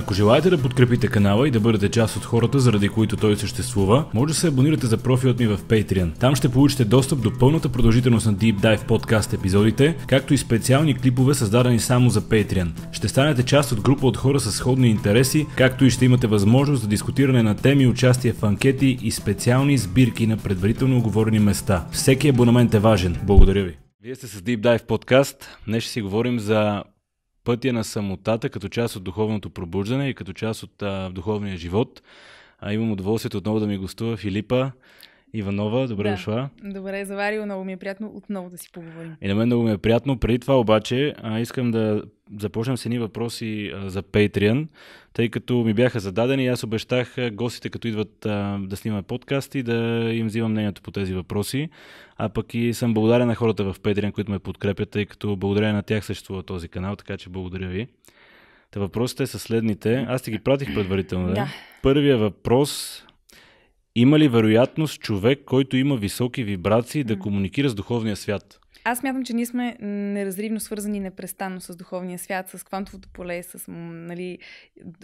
Ако желаете да подкрепите канала и да бъдете част от хората, заради които той съществува, може да се абонирате за профилът ми в Patreon. Там ще получите достъп до пълната продължителност на Deep Dive подкаст епизодите, както и специални клипове създадени само за Patreon. Ще станете част от група от хора с сходни интереси, както и ще имате възможност за дискутиране на теми, участие в анкети и специални сбирки на предварително оговорени места. Всеки абонамент е важен. Благодаря ви. Вие сте с Deep Dive подкаст. Днес ще си говорим за пътя на самотата като част от духовното пробуждане и като част от а, духовния живот. А имам удоволствието отново да ми гостува Филипа Иванова, добре да. дошла. Добре, Заварил, много ми е приятно отново да си поговорим. И на мен много ми е приятно. Преди това обаче а, искам да започнем с едни въпроси а, за Patreon, тъй като ми бяха зададени и аз обещах гостите, като идват а, да снимаме подкасти, да им взимам мнението по тези въпроси. А пък и съм благодарен на хората в Patreon, които ме подкрепят, тъй като благодаря на тях съществува този канал, така че благодаря ви. Та въпросите са следните. Аз ти ги пратих предварително. Да. Първия въпрос има ли вероятност човек, който има високи вибрации, да комуникира с духовния свят? Аз мятам, че ние сме неразривно свързани непрестанно с духовния свят, с квантовото поле, с, нали,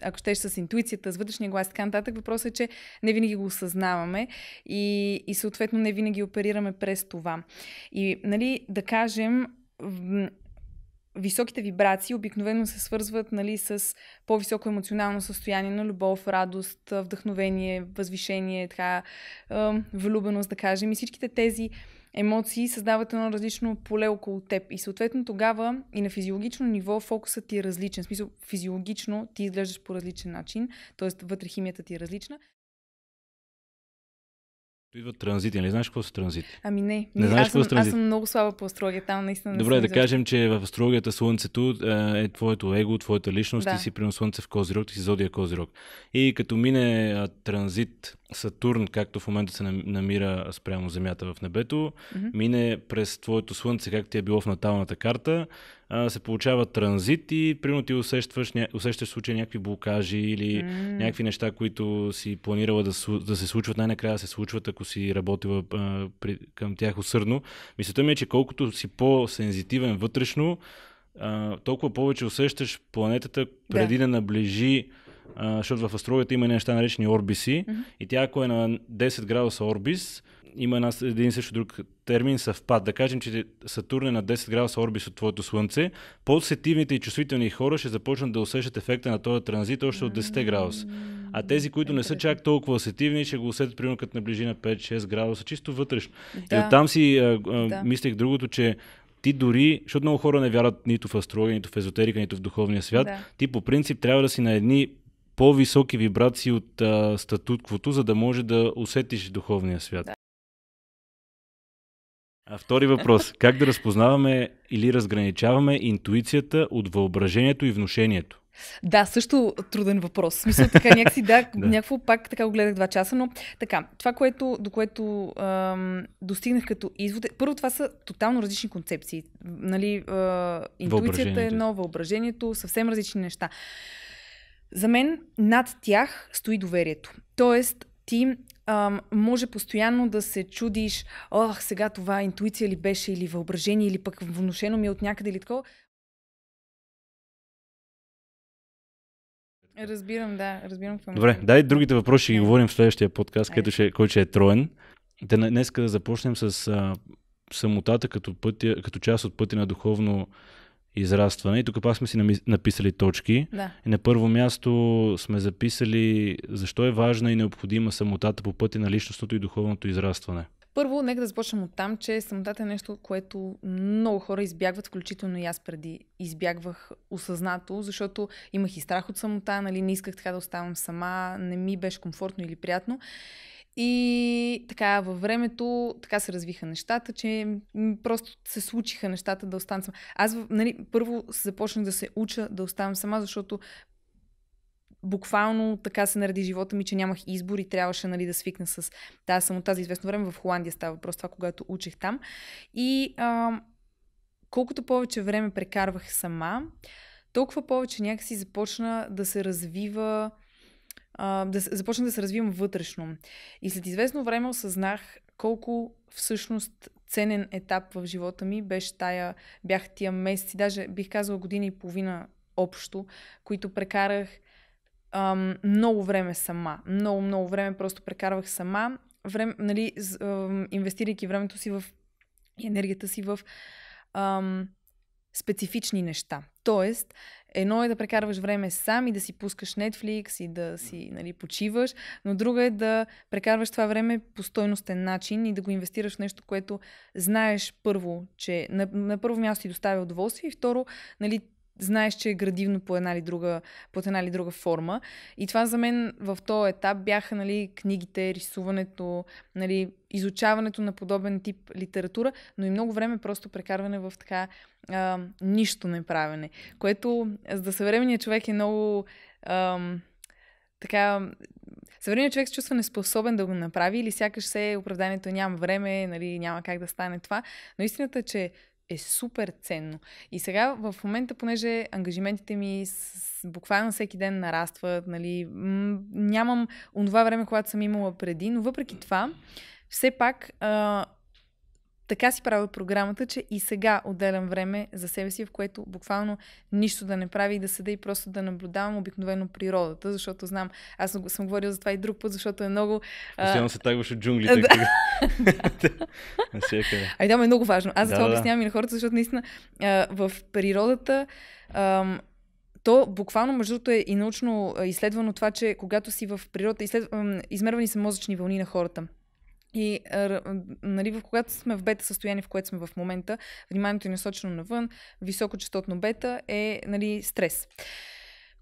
ако щеш, с интуицията, с вътрешния глас и така нататък. Въпросът е, че не винаги го осъзнаваме и, и съответно не винаги оперираме през това. И нали, да кажем, високите вибрации обикновено се свързват нали, с по-високо емоционално състояние на любов, радост, вдъхновение, възвишение, така, влюбеност, да кажем. И всичките тези емоции създават едно различно поле около теб. И съответно тогава и на физиологично ниво фокусът ти е различен. В смисъл, физиологично ти изглеждаш по различен начин, т.е. вътре химията ти е различна. Като идва транзити, Не нали знаеш какво са транзити? Ами не, не, не знаеш аз, какво съм, аз съм много слаба по астрология, там наистина. Добре, да кажем, че в астрологията Слънцето е, е твоето его, твоята личност, да. ти си прино Слънце в Козирог, ти си зодия Козирог. И като мине а, транзит Сатурн, както в момента се намира спрямо Земята в небето, mm-hmm. мине през твоето Слънце, както ти е било в наталната карта, а, се получава транзит и примерно ти усещаш, усещаш случай някакви блокажи или mm. някакви неща, които си планирала да, да се случват, най-накрая да се случват, ако си работила а, при... към тях усърдно. Мислята ми е, че колкото си по-сензитивен вътрешно, а, толкова повече усещаш планетата преди да, да наближи защото в астрологията има неща наречени орбиси mm-hmm. и тя ако е на 10 градуса орбис, има една, един също друг термин съвпад. Да кажем, че Сатурн е на 10 градуса орбис от твоето Слънце, по-сетивните и чувствителни хора ще започнат да усещат ефекта на този транзит още от 10 градуса. А тези, които не са чак толкова сетивни, ще го усетят примерно като наближи на 5-6 градуса, чисто вътрешно. Да. И оттам си а, а, да. мислех другото, че ти дори, защото много хора не вярват нито в астрология, нито в езотерика, нито в духовния свят, да. ти по принцип трябва да си на едни по-високи вибрации от а, статутквото, за да може да усетиш духовния свят. Да. А втори въпрос. Как да разпознаваме или разграничаваме интуицията от въображението и внушението? Да, също труден въпрос. Мисля така някакси, да, да, някакво пак така го гледах два часа, но така, това, което, до което ам, достигнах като извод, е, първо това са тотално различни концепции. Нали, а, интуицията е едно, въображението, съвсем различни неща. За мен над тях стои доверието. Тоест, ти ам, може постоянно да се чудиш, ох, сега това интуиция ли беше, или въображение, или пък внушено ми е от някъде, или такова. Разбирам, да, разбирам. Към Добре, дай другите въпроси ще ги говорим в следващия подкаст, който ще, който ще е троен. Днес да започнем с а, самотата като, пътя, като част от пътя на духовно израстване. И тук пак сме си написали точки. Да. И на първо място сме записали защо е важна и необходима самотата по пътя на личностното и духовното израстване. Първо, нека да започнем от там, че самотата е нещо, което много хора избягват, включително и аз преди избягвах осъзнато, защото имах и страх от самота, нали, не исках така да оставам сама, не ми беше комфортно или приятно. И така, във времето така се развиха нещата, че просто се случиха нещата да остана сама. Аз, нали, първо започнах да се уча да оставам сама, защото буквално така се нареди живота ми, че нямах избор и трябваше нали, да свикна с тази самота за известно време. В Холандия става просто това, когато учих там. И а, колкото повече време прекарвах сама, толкова повече някакси започна да се развива да започна да се развивам вътрешно. И след известно време осъзнах колко всъщност ценен етап в живота ми беше тая, бях тия месеци, даже бих казала година и половина общо, които прекарах ам, много време сама. Много, много време просто прекарвах сама, време, нали, ам, инвестирайки времето си в енергията си в ам, специфични неща. Тоест, едно е да прекарваш време сам и да си пускаш Netflix и да си нали, почиваш, но друго е да прекарваш това време по стойностен начин и да го инвестираш в нещо, което знаеш първо, че на, на първо място ти доставя удоволствие и второ, нали, знаеш, че е градивно по една или друга, по една или друга форма. И това за мен в този етап бяха нали, книгите, рисуването, нали, изучаването на подобен тип литература, но и много време просто прекарване в така а, нищо не правене, което за съвременния човек е много а, така Съвременният човек се чувства неспособен да го направи или сякаш се оправданието няма време, нали, няма как да стане това. Но истината е, че е супер ценно. И сега в момента, понеже ангажиментите ми с, буквално всеки ден нарастват, нали, м- нямам онова време, когато съм имала преди, но въпреки това, все пак а, така си правя програмата, че и сега отделям време за себе си, в което буквално нищо да не прави и да седа и просто да наблюдавам обикновено природата, защото знам, аз съм говорил за това и друг път, защото е много... Постоянно а... се тагваш от джунглите. Да. Ай, да, е много важно. Аз за това да, обяснявам и на хората, защото наистина а, в природата ам, то буквално, между другото, е и научно изследвано това, че когато си в природа, изследв... измервани са мозъчни вълни на хората. И нали, в когато сме в бета състояние, в което сме в момента, вниманието е насочено навън, високочастотно бета е нали, стрес.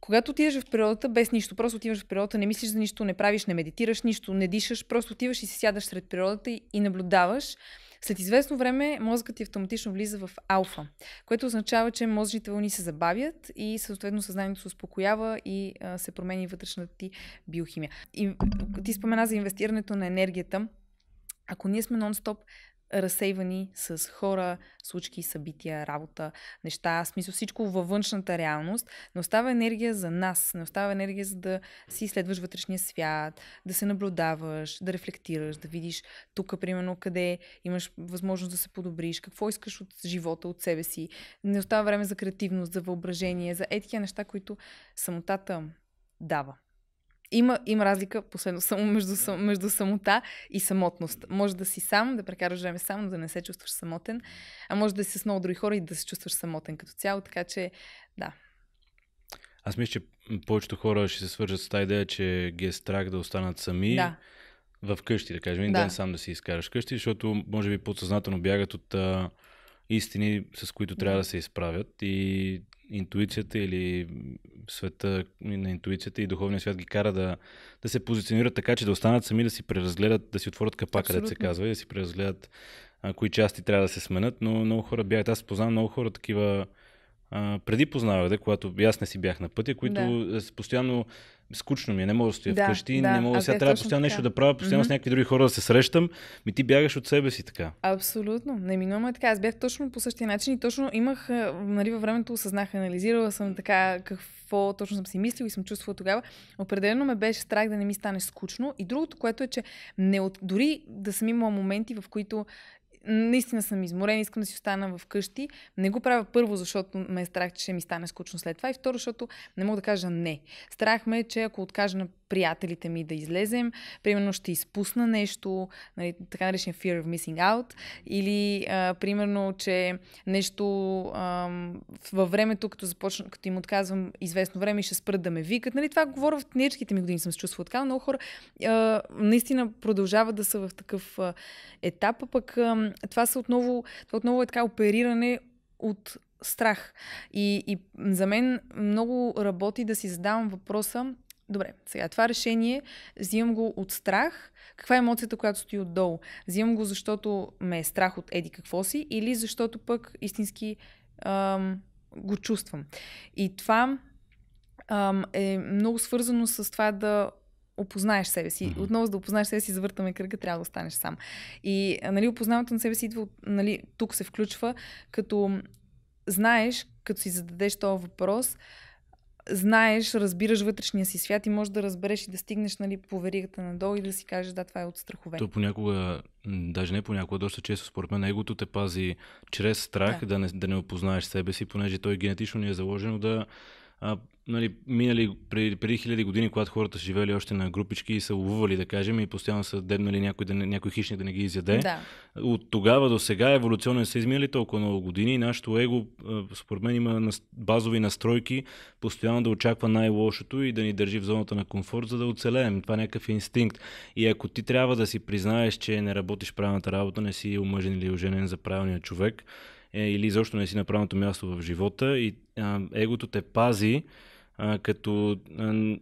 Когато отидеш в природата без нищо, просто отиваш в природата, не мислиш за нищо, не правиш, не медитираш нищо, не дишаш, просто отиваш и се сядаш сред природата и, и наблюдаваш. След известно време мозъкът ти автоматично влиза в алфа, което означава, че мозъчните вълни се забавят и съответно съзнанието се успокоява и а, се промени вътрешната ти биохимия. И ти спомена за инвестирането на енергията ако ние сме нон-стоп разсейвани с хора, случки, събития, работа, неща, смисъл всичко във външната реалност, не остава енергия за нас, не остава енергия за да си изследваш вътрешния свят, да се наблюдаваш, да рефлектираш, да видиш тук, примерно, къде имаш възможност да се подобриш, какво искаш от живота, от себе си. Не остава време за креативност, за въображение, за етия неща, които самотата дава. Има, има разлика, последно само между, между самота и самотност. Може да си сам, да прекараш време сам, да не се чувстваш самотен, а може да си с много други хора и да се чувстваш самотен като цяло, така че да. Аз мисля, че повечето хора ще се свържат с тази идея, че ги е страх да останат сами. Да. В къщи, да кажем, един да. ден сам да си изкараш къщи, защото може би подсъзнателно бягат от а, истини, с които трябва да се изправят и интуицията или света на интуицията и духовния свят ги кара да, да се позиционират така, че да останат сами да си преразгледат, да си отворят капака, да се казва, и да си преразгледат а, кои части трябва да се сменят, но много хора бяха. Аз познавам много хора такива, а, преди познавах, да, когато аз не си бях на пътя, които да. постоянно скучно ми е, не мога да стоя да, вкъщи, да, не мога да сега е трябва постоянно нещо да правя, постоянно mm-hmm. с някакви други хора да се срещам, ми ти бягаш от себе си така. Абсолютно, неминуемо е така. Аз бях точно по същия начин и точно имах, нали, във времето осъзнах, анализирала съм така какво точно съм си мислила и съм чувствала тогава. Определено ме беше страх да не ми стане скучно. И другото, което е, че не от... дори да съм имала моменти, в които наистина съм изморена, искам да си остана вкъщи. Не го правя първо, защото ме е страх, че ще ми стане скучно след това и второ, защото не мога да кажа не. Страх ме е, че ако откажа на приятелите ми да излезем. Примерно ще изпусна нещо, нали, така наречен fear of missing out, или а, примерно, че нещо а, във времето, като, започна, като им отказвам известно време, ще спрат да ме викат. Нали, това говоря в тенечките ми години, съм се чувствала така, много хора а, наистина продължават да са в такъв а, етап, а пък а, това са отново, това отново е така опериране от страх. И, и за мен много работи да си задавам въпроса добре, сега това решение взимам го от страх. Каква е емоцията, която стои отдолу? Взимам го, защото ме е страх от еди какво си или защото пък истински ам, го чувствам. И това ам, е много свързано с това да опознаеш себе си. Mm-hmm. Отново, за да опознаеш себе си, завъртаме кръга, трябва да останеш сам. И нали, опознаването на себе си идва, нали, тук се включва, като знаеш, като си зададеш този въпрос, знаеш, разбираш вътрешния си свят и можеш да разбереш и да стигнеш нали, по веригата надолу и да си кажеш, да, това е от страхове. То понякога, даже не понякога, доста често според мен егото те пази чрез страх да, да, не, да не опознаеш себе си, понеже той генетично ни е заложено да а, нали, минали преди, преди хиляди години, когато хората са живели още на групички и са ловували, да кажем, и постоянно са дебнали някой, да някой хищник да не ги изяде. Да. От тогава до сега еволюционно са изминали толкова много години и нашето его, според мен, има базови настройки, постоянно да очаква най-лошото и да ни държи в зоната на комфорт, за да оцелеем. Това е някакъв инстинкт. И ако ти трябва да си признаеш, че не работиш правилната работа, не си омъжен или оженен за правилния човек, е, или защо не си на правилното място в живота и а, егото те пази, а, като а,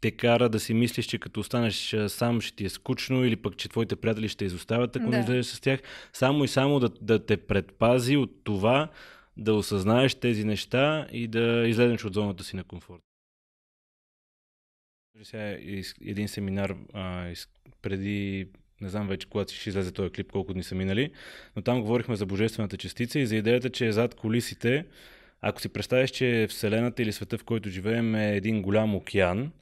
те кара да си мислиш, че като останеш сам ще ти е скучно или пък, че твоите приятели ще изоставят, ако да. не излезеш с тях. Само и само да, да те предпази от това да осъзнаеш тези неща и да излезеш от зоната си на комфорт. Сега е един семинар а, преди не знам вече когато ще излезе този клип, колко дни са минали, но там говорихме за божествената частица и за идеята, че е зад колисите, ако си представиш, че Вселената или света, в който живеем е един голям океан,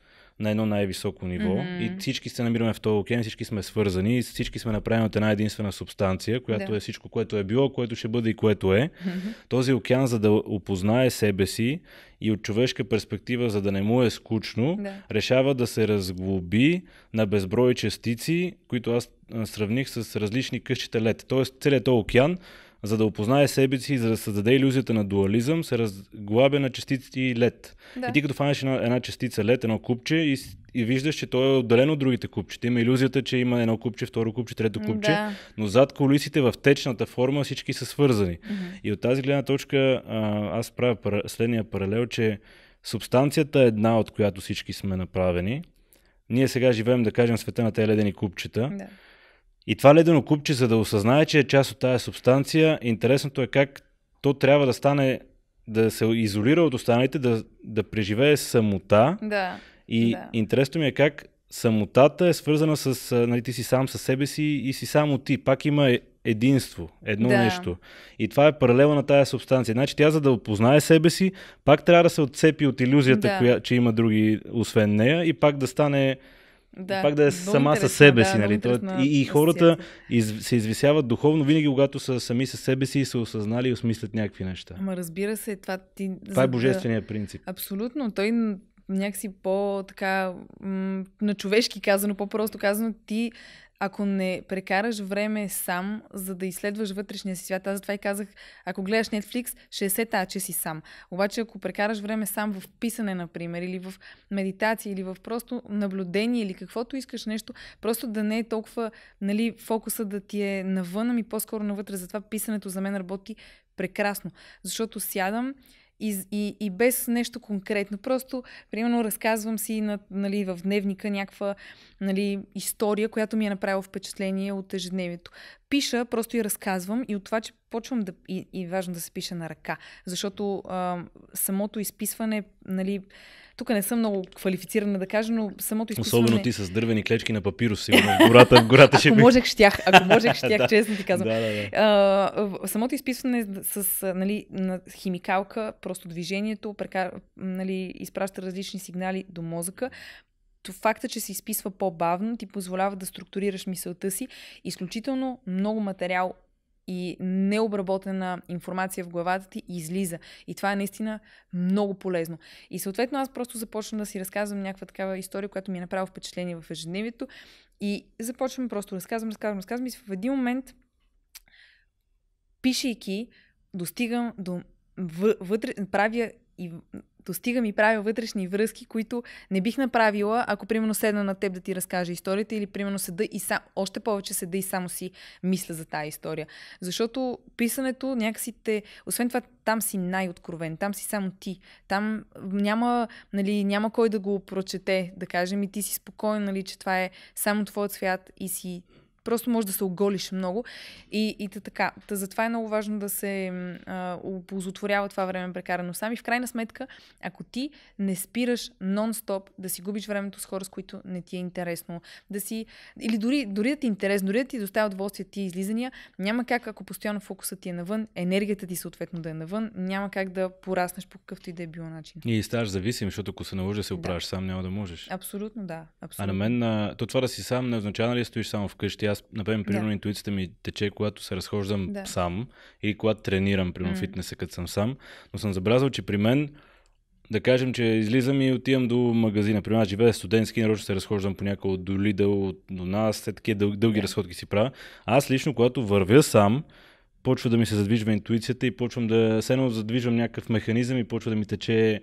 на едно най-високо ниво mm-hmm. и всички се намираме в този океан, всички сме свързани и всички сме направени от една единствена субстанция, която да. е всичко, което е било, което ще бъде и което е. Mm-hmm. Този океан, за да опознае себе си и от човешка перспектива, за да не му е скучно, да. решава да се разглоби на безброй частици, които аз сравних с различни къщите лед. Тоест целият този океан за да опознае себе си и за да създаде иллюзията на дуализъм, се разглабя на частици лед. Да. И ти като фанеш една, една частица лед, едно купче и, и виждаш, че то е отделено от другите купчета. Има иллюзията, че има едно купче, второ купче, трето купче, да. но зад колисите в течната форма всички са свързани. Mm-hmm. И от тази гледна точка а, аз правя пара, следния паралел, че субстанцията е една, от която всички сме направени. Ние сега живеем, да кажем, света на тези ледени купчета. Да и това ледено купче, за да осъзнае, че е част от тази субстанция, интересното е как то трябва да стане, да се изолира от останалите, да, да преживее самота. Да. И да. интересно ми е как самотата е свързана с, нали, ти си сам със себе си и си само ти. Пак има е, единство, едно да. нещо. И това е паралела на тая субстанция. Значи тя, за да опознае себе си, пак трябва да се отцепи от иллюзията, да. коя, че има други освен нея и пак да стане да, пак да е сама със себе да, си. нали? Това, и, и хората из, се извисяват духовно винаги, когато са сами със себе си и са осъзнали и осмислят някакви неща. Ама разбира се, това ти... Това е божественият принцип. Абсолютно. Той някакси по-така, м- на човешки казано, по-просто казано, ти ако не прекараш време сам, за да изследваш вътрешния си свят, аз затова и казах, ако гледаш Netflix, ще е че си сам. Обаче, ако прекараш време сам в писане, например, или в медитация, или в просто наблюдение, или каквото искаш нещо, просто да не е толкова, нали, фокуса да ти е навън, ами по-скоро навътре. Затова писането за мен работи прекрасно. Защото сядам, и, и, и без нещо конкретно. Просто, примерно, разказвам си на, нали, в дневника някаква нали, история, която ми е направила впечатление от ежедневието пиша, просто и разказвам и от това, че почвам да и, и важно да се пише на ръка, защото а, самото изписване, нали, тук не съм много квалифицирана да кажа, но самото изписване... Особено ти с дървени клечки на папирус, сигурно в гората, в гората ще ако можех, щях, ако можех, щях, да, честно ти казвам. Да, да, да. А, самото изписване с нали, на химикалка, просто движението, прекар, нали, изпраща различни сигнали до мозъка, факта, че се изписва по-бавно, ти позволява да структурираш мисълта си. Изключително много материал и необработена информация в главата ти излиза. И това е наистина много полезно. И съответно аз просто започвам да си разказвам някаква такава история, която ми е направила впечатление в ежедневието. И започвам просто разказвам, разказвам, разказвам. И в един момент, пишейки, достигам до вътре, правя и достигам и правя вътрешни връзки, които не бих направила, ако примерно седна на теб да ти разкажа историята или примерно седа и сам, още повече седа и само си мисля за тази история. Защото писането някакси те, освен това там си най-откровен, там си само ти, там няма, нали, няма кой да го прочете, да кажем и ти си спокоен, нали, че това е само твоят свят и си Просто може да се оголиш много. И, и така. Та затова е много важно да се оползотворява това време прекарано сами. В крайна сметка, ако ти не спираш нон-стоп да си губиш времето с хора, с които не ти е интересно, да си. Или дори, дори да ти е интересно, дори да ти доставя удоволствие ти излизания, няма как, ако постоянно фокусът ти е навън, енергията ти съответно да е навън, няма как да пораснеш по какъвто и да е било начин. И ставаш зависим, защото ако се наложи да се оправиш да. сам, няма да можеш. Абсолютно да. Абсолютно. А на мен, то това да си сам не означава, ли нали, стоиш само вкъщи аз, например, примерно да. интуицията ми тече, когато се разхождам да. сам и когато тренирам, примерно, mm. фитнеса, като съм сам, но съм забелязал, че при мен да кажем, че излизам и отивам до магазина. При мен живея студентски, нарочно се разхождам понякога до Лидъл, до нас, след такива дъл, дълги yeah. разходки си правя. Аз лично, когато вървя сам, почва да ми се задвижва интуицията и почвам да се едно задвижвам някакъв механизъм и почва да ми тече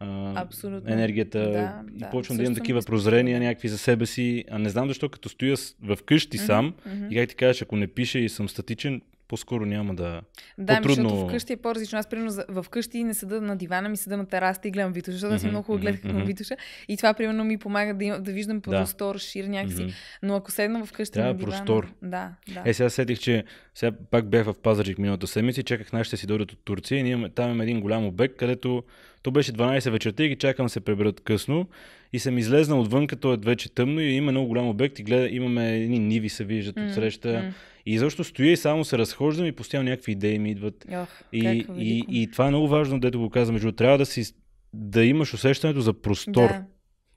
а, енергията да, и да, почвам да имам такива прозрения някакви за себе си. А не знам защо, като стоя в къщи mm-hmm, сам mm-hmm. и как ти кажеш, ако не пише и съм статичен, по-скоро няма да. Да, по-трудно... защото вкъщи е по-различно. Аз, примерно, вкъщи не седа на дивана, ми седа на тераста и гледам Витуша, защото mm-hmm, много хубаво гледах mm-hmm. към Витуша. И това, примерно, ми помага да, да виждам простор, да. шир някакси. Mm-hmm. Но ако седна вкъщи. Трябва на дивана, простор. Да, да. Е, сега сетих, че сега пак бях в Пазарджик миналата седмица и чаках нашите си дойдат от Турция. ние там имаме един голям обект, където то беше 12 вечерта и ги чакам се преберат късно. И съм излезнал отвън, като е вече тъмно и има много голям обект и гледа, имаме едни ниви се виждат mm-hmm. отсреща. Mm-hmm и защо стоя и само се разхождам и постоянно някакви идеи ми идват. Ох, и, и, и, и това е много важно, дето го казвам. Между трябва да, си, да имаш усещането за простор. Да.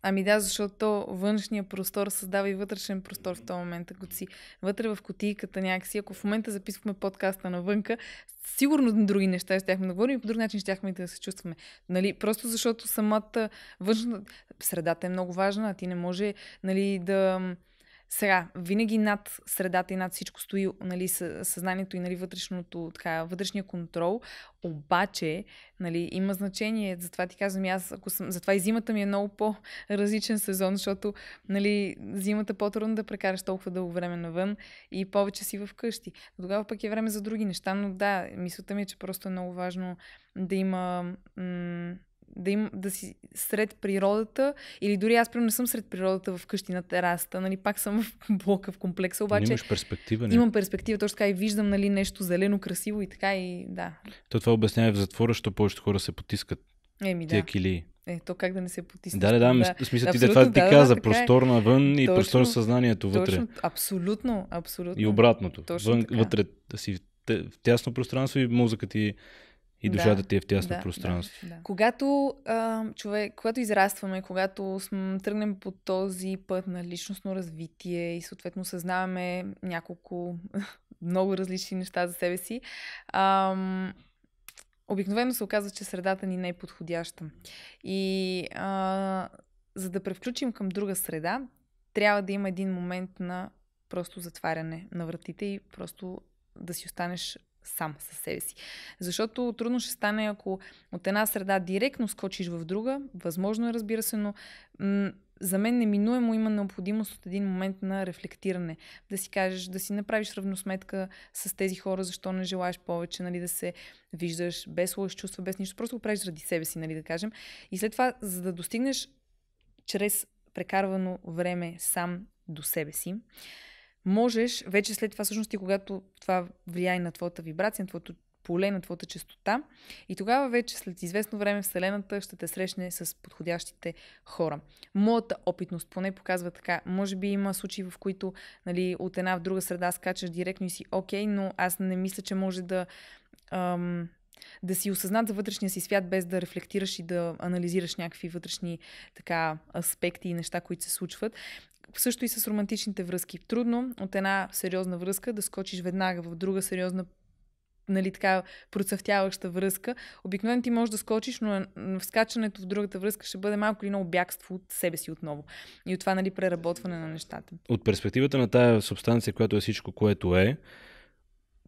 Ами да, защото външния простор създава и вътрешен простор в този момент. Ако си вътре в кутийката някакси, ако в момента записвахме подкаста навънка, сигурно други неща щяхме да говорим и по друг начин щяхме и да се чувстваме. Нали? Просто защото самата външна средата е много важна, а ти не може нали, да сега, винаги над средата и над всичко стои нали, съзнанието и нали, вътрешното, така, вътрешния контрол, обаче нали, има значение, затова ти казвам, аз, ако съм, затова и зимата ми е много по-различен сезон, защото нали, зимата по-трудно да прекараш толкова дълго време навън и повече си вкъщи. Тогава пък е време за други неща, но да, мисълта ми е, че просто е много важно да има м- да, им, да си сред природата, или дори аз примерно не съм сред природата в къщи на тераста, нали, пак съм в блока, в комплекса, нали обаче... имаш перспектива, не? Имам перспектива, точно така и виждам нали, нещо зелено, красиво и така и да. То това обяснява в затвора, що повечето хора се потискат. Еми, да. Тия Е, то как да не се потисне. Да, да, да, да. смисъл ти да, това да, ти да, каза, да, е. простор навън и точно, простор съзнанието вътре. Точно, абсолютно, абсолютно. И обратното. Точно вън, така. Вътре да си в тясно пространство и мозъкът ти и душата да, ти е в тясно да, пространство. Да, да. Когато а, човек, когато израстваме, когато тръгнем по този път на личностно развитие и съответно съзнаваме няколко много различни неща за себе си, а, обикновено се оказва, че средата ни не е подходяща. И а, за да превключим към друга среда, трябва да има един момент на просто затваряне на вратите и просто да си останеш сам със себе си. Защото трудно ще стане, ако от една среда директно скочиш в друга. Възможно е, разбира се, но м- за мен неминуемо има необходимост от един момент на рефлектиране. Да си кажеш, да си направиш равносметка с тези хора, защо не желаеш повече, нали, да се виждаш без лоши чувства, без нищо. Просто го правиш заради себе си, нали, да кажем. И след това, за да достигнеш чрез прекарвано време сам до себе си, можеш, вече след това всъщност и когато това влияе на твоята вибрация, на твоето поле, на твоята частота и тогава вече след известно време Вселената ще те срещне с подходящите хора. Моята опитност поне показва така. Може би има случаи, в които нали, от една в друга среда скачаш директно и си окей, но аз не мисля, че може да... Ам, да си осъзнат за вътрешния си свят, без да рефлектираш и да анализираш някакви вътрешни така, аспекти и неща, които се случват. Също и с романтичните връзки. Трудно от една сериозна връзка да скочиш веднага в друга сериозна нали, така процъфтяваща връзка. Обикновено ти можеш да скочиш, но вскачането е, в другата връзка ще бъде малко или много бягство от себе си отново. И от това нали, преработване на нещата. От перспективата на тая субстанция, която е всичко, което е,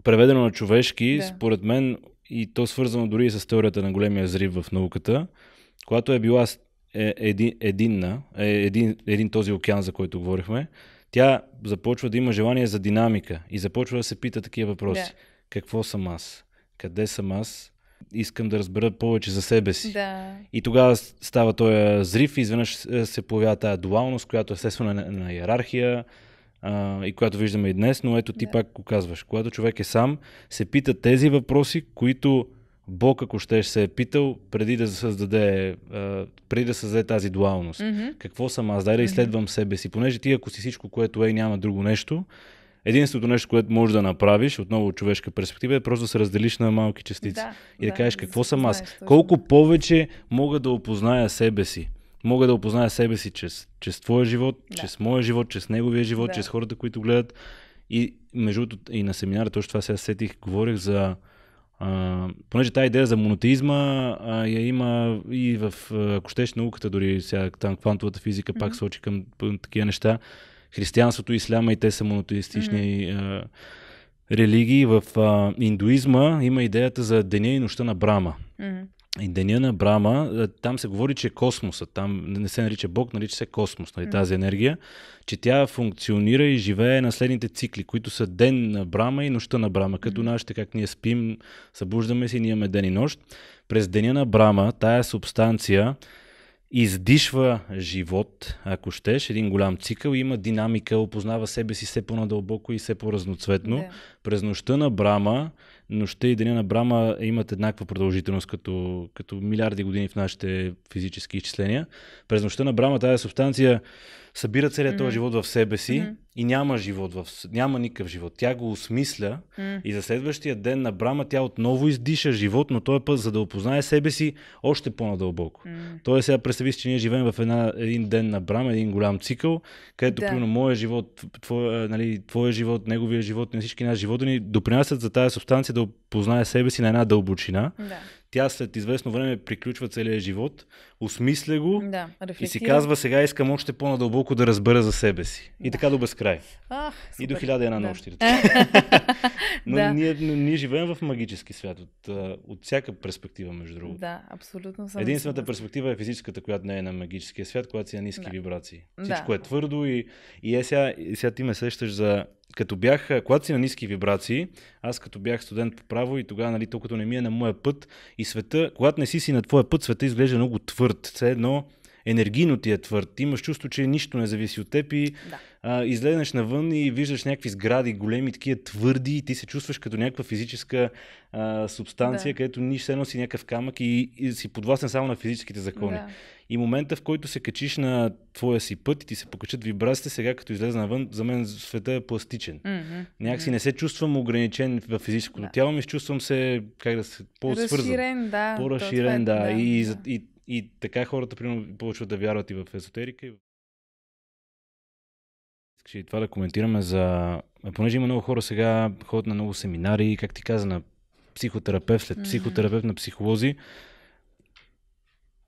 преведено на човешки, да. според мен и то е свързано дори и с теорията на големия взрив в науката, когато е била е един, единна, е един, един този океан, за който говорихме, тя започва да има желание за динамика и започва да се пита такива въпроси. Да. Какво съм аз? Къде съм аз? Искам да разбера повече за себе си. Да. И тогава става този зрив и изведнъж се появява тази дуалност, която е естествено на, на иерархия, а, и която виждаме и днес, но ето ти да. пак го казваш. Когато човек е сам, се пита тези въпроси, които Бог, ако щеш, се е питал преди да създаде, а, преди да създаде тази дуалност. Mm-hmm. Какво съм аз? Дай да изследвам mm-hmm. себе си. Понеже ти, ако си всичко, което е няма друго нещо, единственото нещо, което можеш да направиш, отново от човешка перспектива, е просто да се разделиш на малки частици. Да, и да, да кажеш какво съм аз. Колко повече мога да опозная себе си мога да опозная себе си чрез, чрез твоя живот, да. чрез моя живот, чрез неговия живот, да. чрез хората, които гледат. И между другото, и на семинара, точно това сега сетих, говорих за. А, понеже тази идея за монотеизма а, я има и в, кощеш науката, дори сега там квантовата физика mm-hmm. пак сочи към, към такива неща. Християнството, исляма и те са монотеистични. Mm-hmm. религии, в а, индуизма има идеята за деня и нощта на Брама. Mm-hmm и деня на Брама, е, там се говори, че е космоса, там не се нарича Бог, нарича се космос, нали, тази енергия, че тя функционира и живее на следните цикли, които са ден на Брама и нощта на Брама, като нашите, как ние спим, събуждаме се и ние имаме ден и нощ. През деня на Брама тая субстанция издишва живот, ако щеш, един голям цикъл, има динамика, опознава себе си все по-надълбоко и все по-разноцветно. Да. През нощта на Брама нощта и деня на Брама имат еднаква продължителност като, като милиарди години в нашите физически изчисления. През нощта на Брама тази субстанция събира целият mm-hmm. този живот в себе си mm-hmm. и няма живот, в, няма никакъв живот. Тя го осмисля mm-hmm. и за следващия ден на брама тя отново издиша живот, но той е път за да опознае себе си още по-надълбоко. Mm-hmm. Тоест сега представи си, че ние живеем в една, един ден на брама, един голям цикъл, където да. примерно моя живот, твоя, нали, твоя живот, неговия живот, на всички наши живота ни допринасят за тази субстанция да опознае себе си на една дълбочина. Да тя след известно време приключва целия живот, осмисля го да, и си казва сега искам още по-надълбоко да разбера за себе си. И да. така до безкрай. Ах, супер. и до хиляда една да. нощи. Но да. ние, ние живеем в магически свят от, от всяка перспектива, между другото. Да, абсолютно. Съм Единствената съм... перспектива е физическата, която не е на магическия свят, която си е на ниски да. вибрации. Всичко да. е твърдо и, и е сега, сега ти ме сещаш за като бях, когато си на ниски вибрации, аз като бях студент по право и тогава, нали, толкова не ми е на моя път и света, когато не си си на твоя път, света изглежда много твърд. Все едно енергийно ти е твърд. Имаш чувство, че нищо не зависи от теб и да. излезеш навън и виждаш някакви сгради, големи, такива твърди и ти се чувстваш като някаква физическа а, субстанция, да. където нищо се едно си някакъв камък и, и си подвластен само на физическите закони. Да. И момента, в който се качиш на твоя си път и ти се покачат вибрациите, сега като излезе навън, за мен света е пластичен. Mm-hmm. Някакси mm-hmm. не се чувствам ограничен в физическото да. тяло, ми чувствам се, как да се, по-свързан. Разширен, да. По-разширен, е да. да. И, и и така хората примерно, получват да вярват и в езотерика. И... Искаш и това да коментираме за... Понеже има много хора сега, ходят на много семинари, как ти каза, на психотерапевт, след психотерапевт на психолози.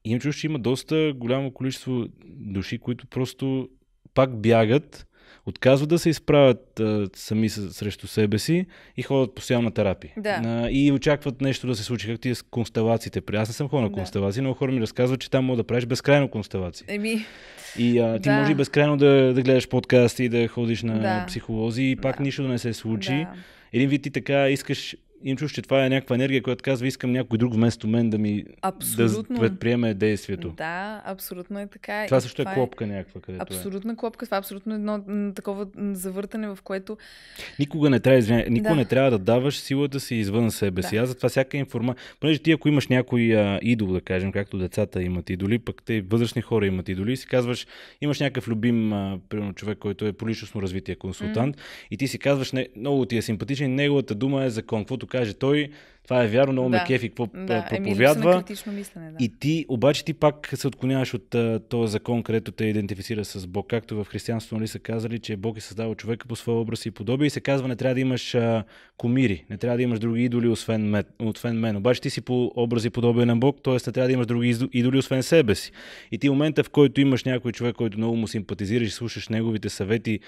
Имам чуш, че има доста голямо количество души, които просто пак бягат отказват да се изправят а, сами срещу себе си и ходят постоянно на терапия. Да. А, и очакват нещо да се случи, както и с констелациите. Аз не съм хора на констелации, да. но хора ми разказват, че там мога да правиш безкрайно констелации. Еми... И а, ти да. може и безкрайно да, да гледаш подкасти и да ходиш на да. психолози и пак да. нищо да не се случи. Да. Един вид ти така искаш им чуш, че това е някаква енергия, която казва, искам някой друг вместо мен да ми абсолютно. да предприеме действието. Да, абсолютно е така. Това и също е това е клопка е... някаква. Където е. абсолютна е. клопка, това е абсолютно едно такова завъртане, в което... Никога не трябва, извиня, никога да. не трябва да даваш силата си извън себе да. си. Аз затова всяка информация... Понеже ти ако имаш някой а, идол, да кажем, както децата имат идоли, пък те възрастни хора имат идоли, и си казваш, имаш някакъв любим, а, примерно, човек, който е по личностно развитие консултант, mm. и ти си казваш, не, много ти е симпатичен, неговата дума е закон. Каквото каже той, това е вярно, много да. ме кефи, какво да. Ами, проповядва. Е, мислене, да. И ти, обаче ти пак се отклоняваш от а, този закон, където те идентифицира с Бог. Както в християнството нали са казали, че Бог е създал човека по своя образ и подобие и се казва, не трябва да имаш а, комири, не трябва да имаш други идоли, освен мен, освен мен. Обаче ти си по образ и подобие на Бог, т.е. не трябва да имаш други идоли, освен себе си. И ти в момента, в който имаш някой човек, който много му симпатизираш, и слушаш неговите съвети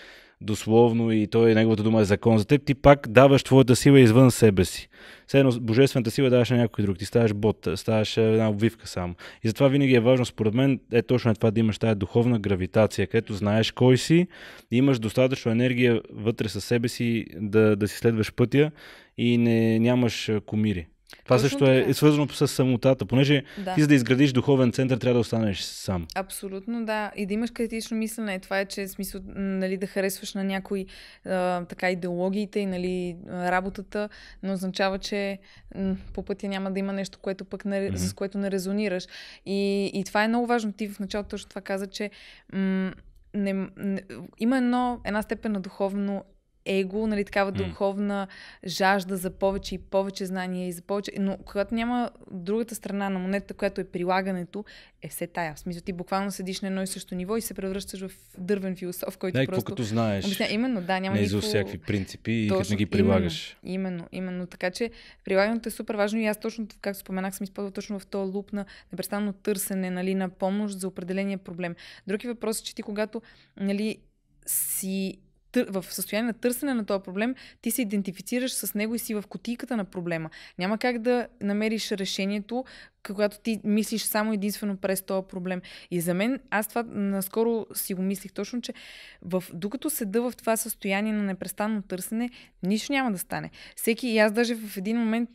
дословно и той неговата дума е закон за теб, ти пак даваш твоята сила извън себе си. Все божествената сила даваш на някой друг, ти ставаш бот, ставаш е, една обвивка само. И затова винаги е важно, според мен, е точно е това да имаш тази духовна гравитация, където знаеш кой си, имаш достатъчно енергия вътре със себе си да, да си следваш пътя и не, нямаш е, комири. Това Точно също е, е свързано с самотата, понеже да. ти за да изградиш духовен център трябва да останеш сам. Абсолютно, да. И да имаш критично мислене. Това е, че смисъл нали, да харесваш на някои а, така идеологиите и нали, работата, не означава, че м- по пътя няма да има нещо, което пък не, mm-hmm. с което не резонираш. И, и това е много важно. Ти в началото точно това каза, че м- не, не, има едно, една степен на духовно его, нали, такава духовна жажда за повече и повече знания и за повече. Но когато няма другата страна на монетата, която е прилагането, е все тая. В смисъл, ти буквално седиш на едно и също ниво и се превръщаш в дървен философ, който Дай, просто... като знаеш. Обясня, именно, да, няма не е никакво... за всякакви принципи и като не ги прилагаш. Именно, именно, именно. Така че прилагането е супер важно и аз точно, както споменах, съм използвал точно в този луп на непрестанно търсене, нали, на помощ за определения проблем. Други въпрос е, че ти когато, нали, си в състояние на търсене на този проблем, ти се идентифицираш с него и си в кутийката на проблема. Няма как да намериш решението, когато ти мислиш само единствено през този проблем. И за мен, аз това наскоро си го мислих точно, че в, докато седа в това състояние на непрестанно търсене, нищо няма да стане. Всеки, и аз даже в един момент,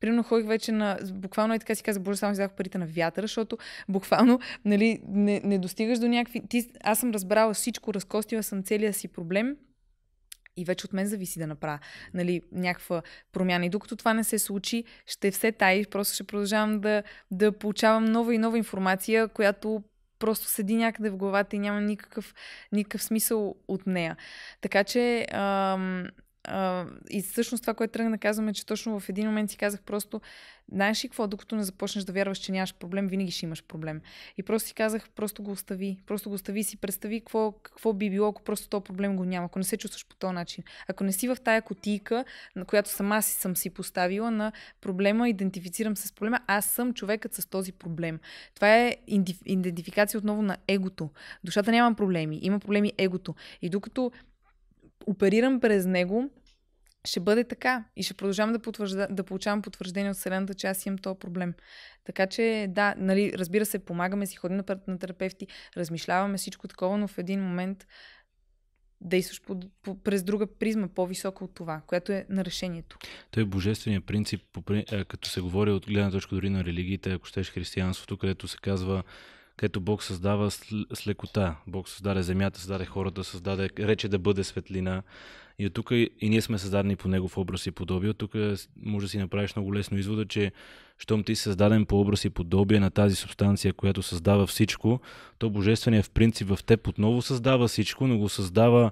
примерно ходих вече на, буквално и е така си казах, боже, само взях парите на вятъра, защото буквално, нали, не, не достигаш до някакви... Ти, аз съм разбрала всичко, разкостила съм целия си проблем, и вече от мен зависи да направя нали, някаква промяна. И докато това не се случи, ще е все тай, просто ще продължавам да, да получавам нова и нова информация, която просто седи някъде в главата и няма никакъв, никакъв смисъл от нея. Така че ам, и всъщност това, което тръгна да казваме, че точно в един момент си казах просто, знаеш ли какво, докато не започнеш да вярваш, че нямаш проблем, винаги ще имаш проблем. И просто си казах, просто го остави. Просто го остави си, представи какво, какво би било, ако просто този проблем го няма, ако не се чувстваш по този начин. Ако не си в тая котийка, на която сама си съм си поставила на проблема, идентифицирам се с проблема, аз съм човекът с този проблем. Това е идентификация отново на егото. Душата няма проблеми, има проблеми егото. И докато оперирам през него, ще бъде така. И ще продължавам да, да получавам потвърждение от Вселената, че аз имам този проблем. Така че, да, нали, разбира се, помагаме си, ходим напред на терапевти, размишляваме всичко такова, но в един момент действаш по, по, през друга призма, по-висока от това, която е на решението. Той е божественият принцип, е, като се говори от гледна точка дори на религиите, ако щеш християнството, където се казва където Бог създава с лекота. Бог създаде земята, създаде хората, създаде, рече да бъде светлина. И от тук и ние сме създадени по Негов образ и подобие. От тук може да си направиш много лесно извода, че щом ти си създаден по образ и подобие на тази субстанция, която създава всичко, то Божественият в принцип в теб отново създава всичко, но го създава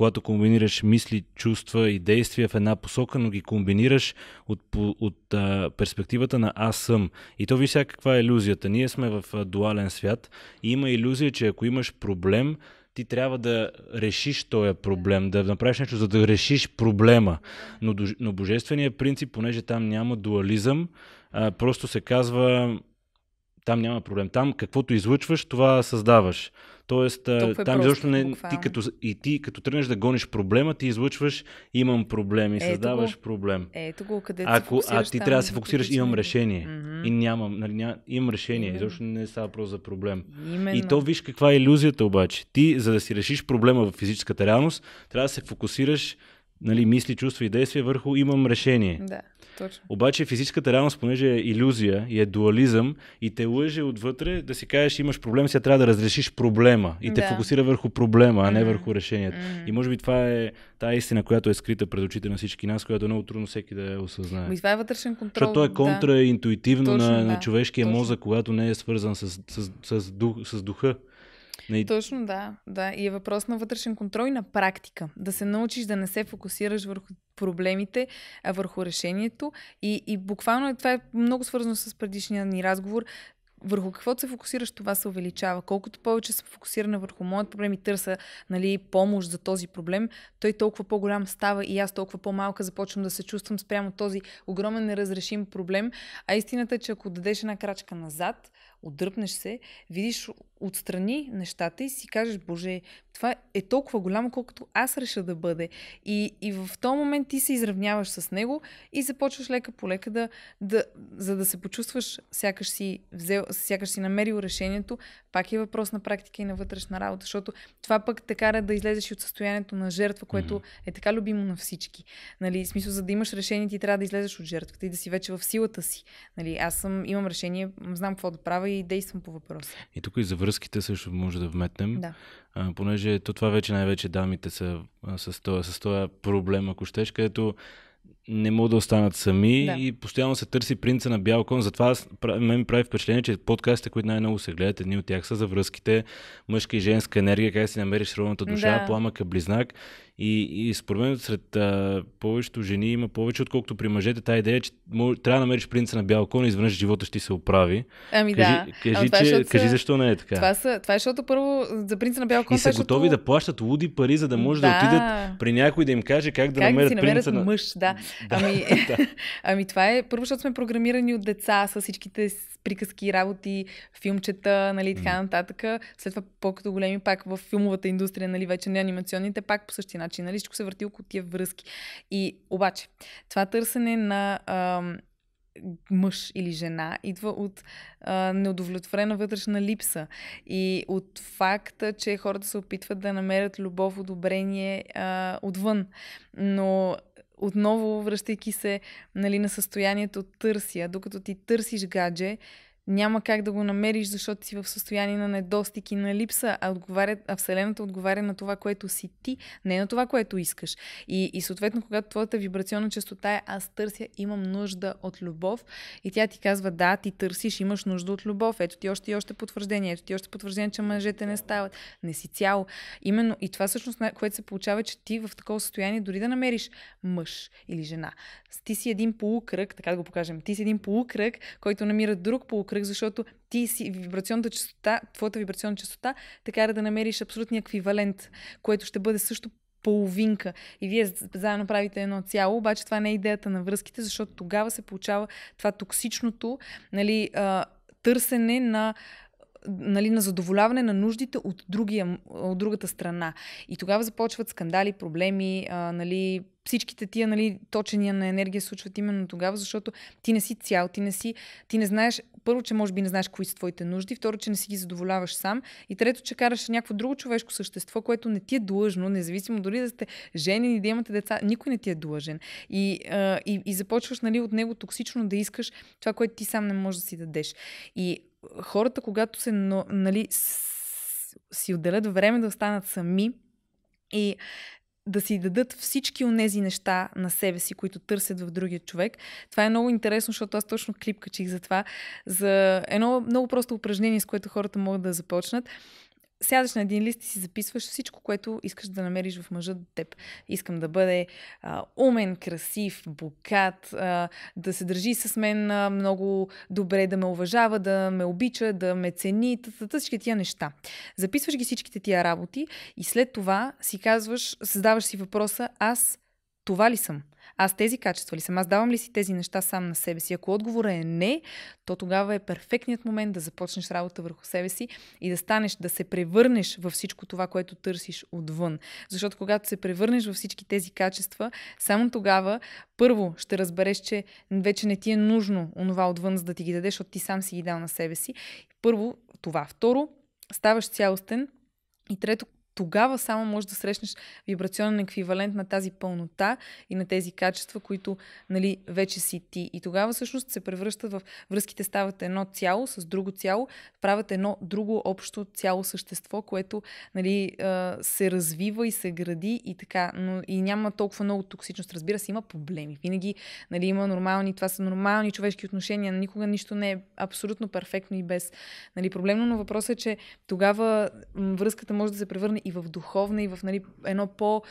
когато комбинираш мисли, чувства и действия в една посока, но ги комбинираш от, от а, перспективата на аз съм. И то ви всякаква е иллюзията. Ние сме в а, дуален свят и има иллюзия, че ако имаш проблем, ти трябва да решиш този проблем, да направиш нещо, за да решиш проблема. Но, но божественият принцип, понеже там няма дуализъм, а, просто се казва там няма проблем. Там каквото излъчваш, това създаваш. Тоест, е там изобщо не. Ти като, и ти като тръгнеш да гониш проблема, ти излъчваш имам проблем и ето създаваш го, проблем. Ето го, къде Ако, А ти трябва да се фокусираш, имам решение. Mm-hmm. И нямам, нали, ням, имам решение. Изобщо не става просто за проблем. Именно. И то виж каква е иллюзията обаче. Ти, за да си решиш проблема в физическата реалност, трябва да се фокусираш нали, мисли, чувства и действия върху имам решение. Да, точно. Обаче физическата реалност, понеже е иллюзия и е дуализъм и те лъже отвътре да си кажеш имаш проблем, сега трябва да разрешиш проблема и да. те фокусира върху проблема, а не върху решението. Mm-hmm. И може би това е тая истина, която е скрита пред очите на всички нас, която е много трудно всеки да я осъзнае. Но и ами, това е вътрешен контрол. Защото е контраинтуитивно да. на, на човешкия точно. мозък, когато не е свързан с, с, с, с, дух, с духа. Не... Нали? Точно да, да. И е въпрос на вътрешен контрол и на практика. Да се научиш да не се фокусираш върху проблемите, а върху решението. И, и буквално е, това е много свързано с предишния ни разговор върху какво се фокусираш, това се увеличава. Колкото повече съм фокусирана върху моят проблем и търса нали, помощ за този проблем, той толкова по-голям става и аз толкова по-малка започвам да се чувствам спрямо този огромен неразрешим проблем. А истината е, че ако дадеш една крачка назад, отдръпнеш се, видиш отстрани нещата и си кажеш, Боже, това е толкова голямо, колкото аз реша да бъде. И, и в този момент ти се изравняваш с него и започваш лека по лека да, да, за да се почувстваш, сякаш си, взел, сякаш си намерил решението, пак е въпрос на практика и на вътрешна работа, защото това пък те кара да излезеш от състоянието на жертва, което е така любимо на всички. Нали, в смисъл, за да имаш решение, ти трябва да излезеш от жертвата и да си вече в силата си. Нали, аз съм, имам решение, знам какво да правя и действам по въпроса. И тук и за връзките също може да вметнем, да. А, понеже то това вече най-вече дамите са а, с този проблем, ако щеш, където не могат да останат сами да. и постоянно се търси принца на бял кон. Затова ме ми прави впечатление, че подкастите, които най-много се гледат, едни от тях са за връзките, мъжка и женска енергия, как си намериш ровната душа, да. пламъка, е близнак. И, и според мен сред а, повечето жени има повече, отколкото при мъжете, тази идея, че може, трябва да намериш принца на бял кон и изведнъж живота ще ти се оправи. Ами кажи, да. Кажи, Ама е че, кажи защо не е така. Това, са, това е защото първо за принца на бял кон. И са е готови защото... да плащат луди пари, за да може да, да отидат при някой да им каже как да как намерят, да намерят принца мъж, на... да. Да, ами, да. ами това е, първо, защото сме програмирани от деца с всичките приказки, работи, филмчета, нали, така нататък. След това по-като големи пак в филмовата индустрия, нали, вече не анимационните, пак по същия начин, нали, всичко се върти около тия връзки. И обаче, това търсене на ам, мъж или жена идва от а, неудовлетворена вътрешна липса и от факта, че хората се опитват да намерят любов, одобрение а, отвън. Но отново връщайки се нали, на състоянието търся, докато ти търсиш гадже, няма как да го намериш, защото си в състояние на недостиг и на липса, а, отговаря, а Вселената отговаря на това, което си ти, не на това, което искаш. И, и съответно, когато твоята вибрационна частота е аз търся, имам нужда от любов и тя ти казва да, ти търсиш, имаш нужда от любов, ето ти още и още потвърждение, ето ти още потвърждение, че мъжете не стават, не си цяло. Именно и това всъщност, което се получава, че ти в такова състояние, дори да намериш мъж или жена, ти си един полукръг, така да го покажем, ти си един полукръг, който намира друг полукръг, човек, защото ти си вибрационната частота, твоята вибрационна частота, така да намериш абсолютния еквивалент, което ще бъде също половинка. И вие заедно правите едно цяло, обаче това не е идеята на връзките, защото тогава се получава това токсичното, нали, търсене на нали, на задоволяване на нуждите от, другия, от другата страна. И тогава започват скандали, проблеми, а, нали, всичките тия нали, точения на енергия случват именно тогава, защото ти не си цял, ти не си, ти не знаеш, първо, че може би не знаеш кои са твоите нужди, второ, че не си ги задоволяваш сам и трето, че караш някакво друго човешко същество, което не ти е длъжно, независимо дори да сте женени, да имате деца, никой не ти е длъжен. И, а, и, и започваш нали, от него токсично да искаш това, което ти сам не можеш да си дадеш. И хората, когато се, нали, си отделят време да останат сами и да си дадат всички от тези неща на себе си, които търсят в другия човек. Това е много интересно, защото аз точно клип качих за това, за едно много просто упражнение, с което хората могат да започнат сядаш на един лист и си записваш всичко, което искаш да намериш в мъжа до теб. Искам да бъде а, умен, красив, богат, а, да се държи с мен а, много добре, да ме уважава, да ме обича, да ме цени, тата, всички тия неща. Записваш ги всичките тия работи и след това си казваш, създаваш си въпроса, аз това ли съм? Аз тези качества ли съм? Аз давам ли си тези неща сам на себе си? Ако отговора е не, то тогава е перфектният момент да започнеш работа върху себе си и да станеш, да се превърнеш във всичко това, което търсиш отвън. Защото когато се превърнеш във всички тези качества, само тогава първо ще разбереш, че вече не ти е нужно онова отвън, за да ти ги дадеш, защото ти сам си ги дал на себе си. Първо това. Второ, ставаш цялостен. И трето, тогава само можеш да срещнеш вибрационен еквивалент на тази пълнота и на тези качества, които нали, вече си ти. И тогава всъщност се превръщат в връзките стават едно цяло с друго цяло, правят едно друго общо цяло същество, което нали, се развива и се гради и така. Но и няма толкова много токсичност. Разбира се, има проблеми. Винаги нали, има нормални, това са нормални човешки отношения. Никога нищо не е абсолютно перфектно и без нали, проблемно, но въпросът е, че тогава връзката може да се превърне и в духовна, и в нали, едно по...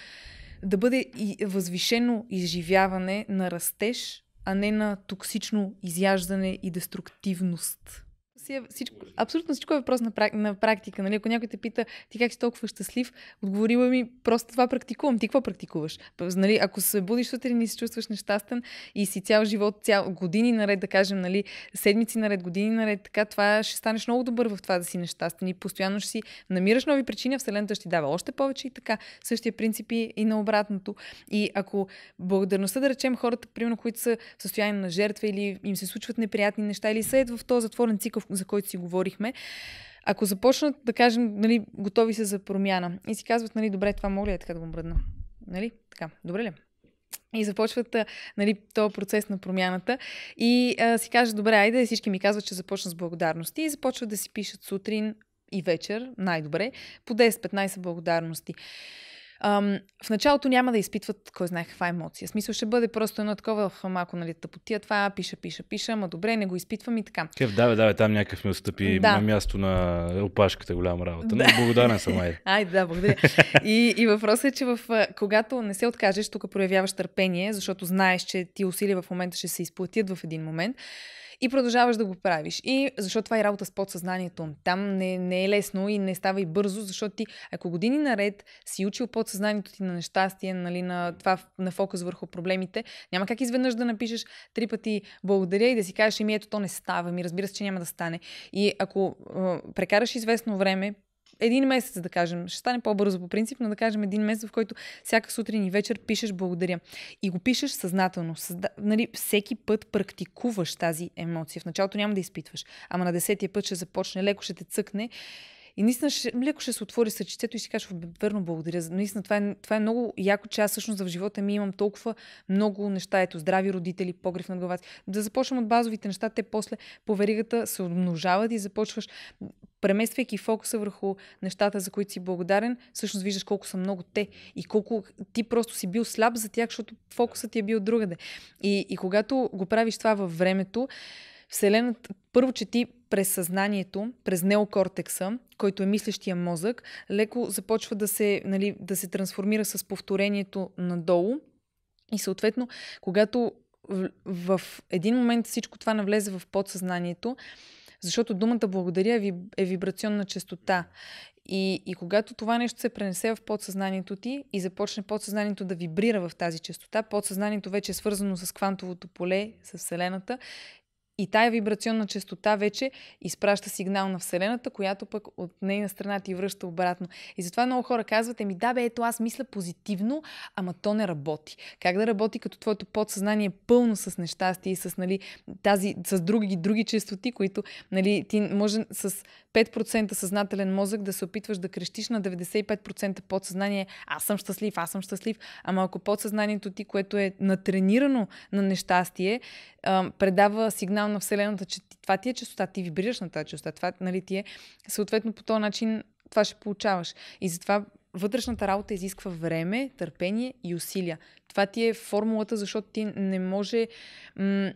да бъде и възвишено изживяване на растеж, а не на токсично изяждане и деструктивност си е, всичко, абсолютно всичко е въпрос на, прак, на практика. Нали? Ако някой те пита, ти как си толкова щастлив, отговорила ми, просто това практикувам. Ти какво практикуваш? Нали, ако се будиш сутрин и се чувстваш нещастен и си цял живот, цял, години наред, да кажем, нали, седмици наред, години наред, така, това ще станеш много добър в това да си нещастен и постоянно ще си намираш нови причини, а Вселената ще ти дава още повече и така. Същия принцип и, и на обратното. И ако благодарността, да речем, хората, примерно, които са в състояние на жертва или им се случват неприятни неща или са в този затворен цикъл, за който си говорихме, ако започнат да кажем, нали, готови са за промяна и си казват, нали, добре, това мога ли е така да го мръдна? Нали? Така, добре ли? И започват нали, този процес на промяната и а, си кажат, добре, айде, всички ми казват, че започна с благодарности и започват да си пишат сутрин и вечер, най-добре, по 10-15 благодарности. Ам, в началото няма да изпитват кой знае каква емоция. В смисъл ще бъде просто едно такова малко нали, тъпотия, това пиша, пиша, пиша, ама добре, не го изпитвам и така. Кев, да, да, там някакъв ми отстъпи да. на място на опашката голяма работа. Да. Но благодарен съм, айде. Айде, да, благодаря. И, и въпросът е, че в, когато не се откажеш, тук проявяваш търпение, защото знаеш, че ти усилия в момента ще се изплатят в един момент. И продължаваш да го правиш. И защото това е работа с подсъзнанието. Там не, не е лесно и не става и бързо, защото ти, ако години наред си учил подсъзнанието ти на нещастие, нали, на, това, на фокус върху проблемите, няма как изведнъж да напишеш три пъти благодаря и да си кажеш, ми ето, то не става, ми разбира се, че няма да стане. И ако прекараш известно време, един месец, да кажем, ще стане по-бързо по принцип, но да кажем един месец, в който всяка сутрин и вечер пишеш благодаря. И го пишеш съзнателно. Създа... Нали, всеки път практикуваш тази емоция. В началото няма да изпитваш, ама на десетия път ще започне, леко ще те цъкне и наистина ще, леко ще се отвори сърчицето и ще кажа, верно, благодаря. Наистина това е, това е много яко, че аз всъщност в живота ми имам толкова много неща. Ето, здрави родители, погрев над главата. Да започнем от базовите неща, те после по веригата се умножават и започваш премествайки фокуса върху нещата, за които си благодарен, всъщност виждаш колко са много те и колко ти просто си бил слаб за тях, защото фокусът ти е бил другаде. И, и когато го правиш това във времето, Вселената, първо, че ти през съзнанието, през неокортекса, който е мислещия мозък, леко започва да се, нали, да се трансформира с повторението надолу. И съответно, когато в, в един момент всичко това навлезе в подсъзнанието, защото думата благодаря е, виб, е вибрационна частота. И, и когато това нещо се пренесе в подсъзнанието ти и започне подсъзнанието да вибрира в тази частота, подсъзнанието вече е свързано с квантовото поле, с Вселената и тая вибрационна частота вече изпраща сигнал на Вселената, която пък от нейна страна ти връща обратно. И затова много хора казват, еми да бе, ето аз мисля позитивно, ама то не работи. Как да работи, като твоето подсъзнание е пълно с нещастие и с, нали, тази, с други, други честоти, които нали, ти може с 5% съзнателен мозък да се опитваш да крещиш на 95% подсъзнание, аз съм щастлив, аз съм щастлив, ама ако подсъзнанието ти, което е натренирано на нещастие, предава сигнал на Вселената, че това ти е частота, ти вибрираш на тази частота, това нали, ти е. Съответно, по този начин това ще получаваш. И затова вътрешната работа изисква време, търпение и усилия. Това ти е формулата, защото ти не може. М-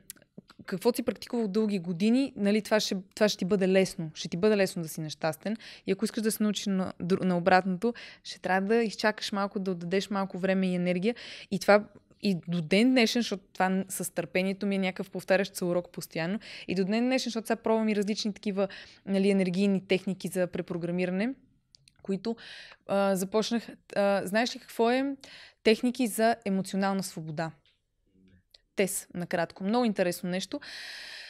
какво си практикувал дълги години, нали, това, ще, това ще ти бъде лесно. Ще ти бъде лесно да си нещастен. И ако искаш да се научиш на, на обратното, ще трябва да изчакаш малко, да отдадеш малко време и енергия. И това и до ден днешен, защото това с търпението ми е някакъв повтарящ се урок постоянно, и до ден днешен, защото сега пробвам и различни такива нали, енергийни техники за препрограмиране, които а, започнах. А, знаеш ли какво е? Техники за емоционална свобода. ТЕС, накратко. Много интересно нещо.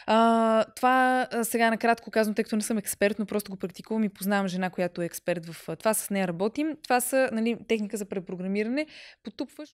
А, това сега накратко казвам, тъй като не съм експерт, но просто го практикувам и познавам жена, която е експерт в това. С нея работим. Това са нали, техника за препрограмиране. Потупваш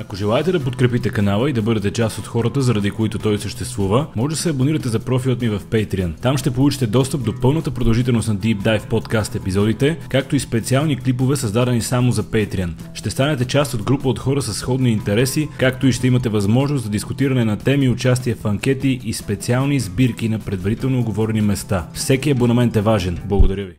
ако желаете да подкрепите канала и да бъдете част от хората, заради които той съществува, може да се абонирате за профилът ми в Patreon. Там ще получите достъп до пълната продължителност на Deep Dive подкаст епизодите, както и специални клипове създадени само за Patreon. Ще станете част от група от хора с сходни интереси, както и ще имате възможност за дискутиране на теми, участие в анкети и специални сбирки на предварително оговорени места. Всеки абонамент е важен. Благодаря ви.